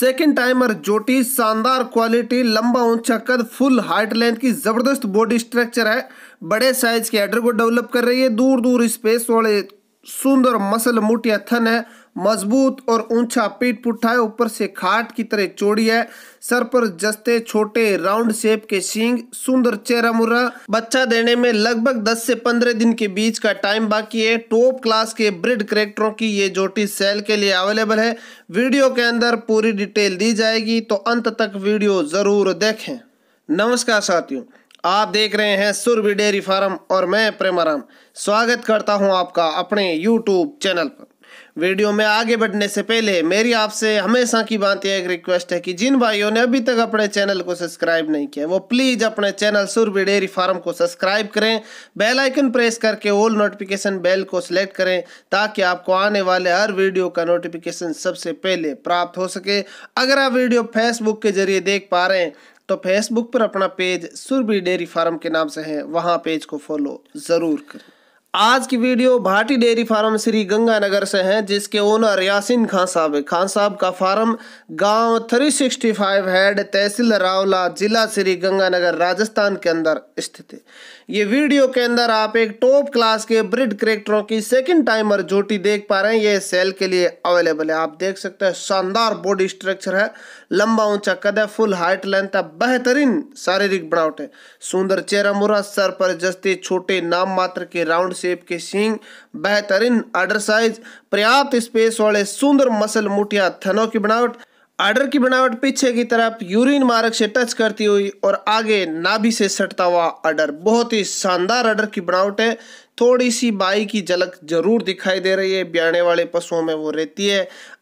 second timer जोटी शानदार quality लंबा ऊंचा कद फुल हाइट लेंथ की ज़बरदस्त बॉडी स्ट्रक्चर है बड़े साइज के एडर को डेवलप कर रही है दूर दूर स्पेस वाले सुंदर मसल मोटिया थन है मजबूत और ऊंचा पीठ पुट्ठा है ऊपर से खाट की तरह चौड़ी है सर पर जस्ते छोटे राउंड शेप के सींग सुंदर चेहरा मुर्रा बच्चा देने में लगभग 10 से 15 दिन के बीच का टाइम बाकी है टॉप क्लास के ब्रिड करेक्टरों की ये जोटी सेल के लिए अवेलेबल है वीडियो के अंदर पूरी डिटेल दी जाएगी तो अंत तक वीडियो ज़रूर देखें नमस्कार साथियों आप देख रहे हैं सुरभि डेयरी फार्म और मैं प्रेमाराम स्वागत करता हूं आपका अपने यूट्यूब चैनल पर वीडियो में आगे बढ़ने से पहले मेरी आपसे हमेशा की बात यह एक रिक्वेस्ट है कि जिन भाइयों ने अभी तक अपने चैनल को सब्सक्राइब नहीं किया वो प्लीज़ अपने चैनल सुरभि डेयरी फार्म को सब्सक्राइब करें बेल आइकन प्रेस करके ऑल नोटिफिकेशन बेल को सिलेक्ट करें ताकि आपको आने वाले हर वीडियो का नोटिफिकेशन सबसे पहले प्राप्त हो सके अगर आप वीडियो फेसबुक के जरिए देख पा रहे हैं तो फेसबुक पर अपना पेज सुरभि डेयरी फार्म के नाम से है वहाँ पेज को फॉलो ज़रूर करें आज की video Bhati dairy farm Shri Ganganagar से है जिसके ओनर यासिन खान साहब है खान साहब का फार्म गांव 365 हेड तहसील रावला जिला श्री गंगानगर राजस्थान के अंदर स्थित है ये वीडियो के अंदर आप एक टॉप क्लास के ब्रिड करेक्टरों की सेकंड टाइमर जोटी देख पा रहे हैं ये सेल के लिए अवेलेबल है आप देख सकते हैं शानदार बॉडी स्ट्रक्चर है लंबा ऊंचा कद है फुल हाइट लेंथ है बेहतरीन शारीरिक बनावट है सुंदर चेहरा मुरा सर पर जस्ती छोटे नाम मात्र के राउंड सेब के सींग बेहतरीन आर्डर साइज पर्याप्त स्पेस वाले सुंदर मसल मुठिया थनों की बनावट आर्डर की बनावट पीछे की तरफ यूरिन मार्ग से टच करती हुई और आगे नाभि से सटता हुआ आर्डर बहुत ही शानदार आर्डर की बनावट है थोड़ी सी बाई की झलक जरूर दिखाई दे रही है ब्याने वाले पशुओं में वो रहती है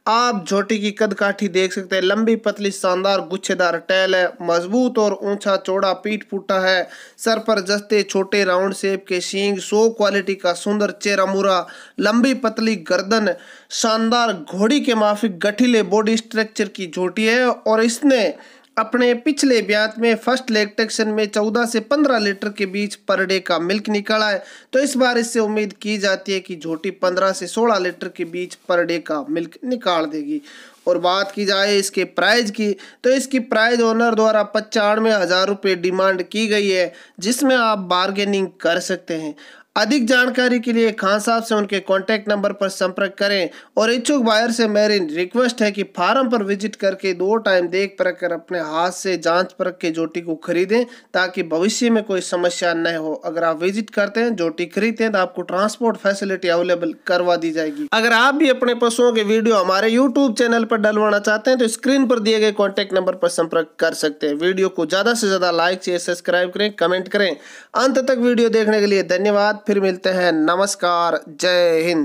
आप झोटी की कद काठी देख सकते हैं लंबी पतली शानदार गुच्छेदार टैल है मजबूत और ऊंचा चौड़ा पीठ फूटा है सर पर जस्ते छोटे राउंड शेप के सींग सो क्वालिटी का सुंदर चेहरा मुरा लंबी पतली गर्दन शानदार घोड़ी के माफिक गठिले बॉडी स्ट्रक्चर की झोटी है और इसने अपने पिछले ब्यात में फर्स्ट लेग लैक्टेशन में 14 से 15 लीटर के बीच पर डे का मिल्क निकला है तो इस बार इससे उम्मीद की जाती है कि झोटी 15 से 16 लीटर के बीच पर डे का मिल्क निकाल देगी और बात की जाए इसके प्राइस की तो इसकी प्राइस ओनर द्वारा पचानवे हज़ार रुपये डिमांड की गई है जिसमें आप बारगेनिंग कर सकते हैं अधिक जानकारी के लिए खान साहब से उनके कॉन्टैक्ट नंबर पर संपर्क करें और इच्छुक बायर से मेरी रिक्वेस्ट है कि फार्म पर विजिट करके दो टाइम देख परख कर अपने हाथ से जांच परख के जोटी को खरीदें ताकि भविष्य में कोई समस्या न हो अगर आप विजिट करते हैं जोटी खरीदते हैं तो आपको ट्रांसपोर्ट फैसिलिटी अवेलेबल करवा दी जाएगी अगर आप भी अपने पशुओं के वीडियो हमारे यूट्यूब चैनल पर डलवाना चाहते हैं तो स्क्रीन पर दिए गए कॉन्टैक्ट नंबर पर संपर्क कर सकते हैं वीडियो को ज़्यादा से ज़्यादा लाइक शेयर सब्सक्राइब करें कमेंट करें अंत तक वीडियो देखने के लिए धन्यवाद फिर मिलते हैं नमस्कार जय हिंद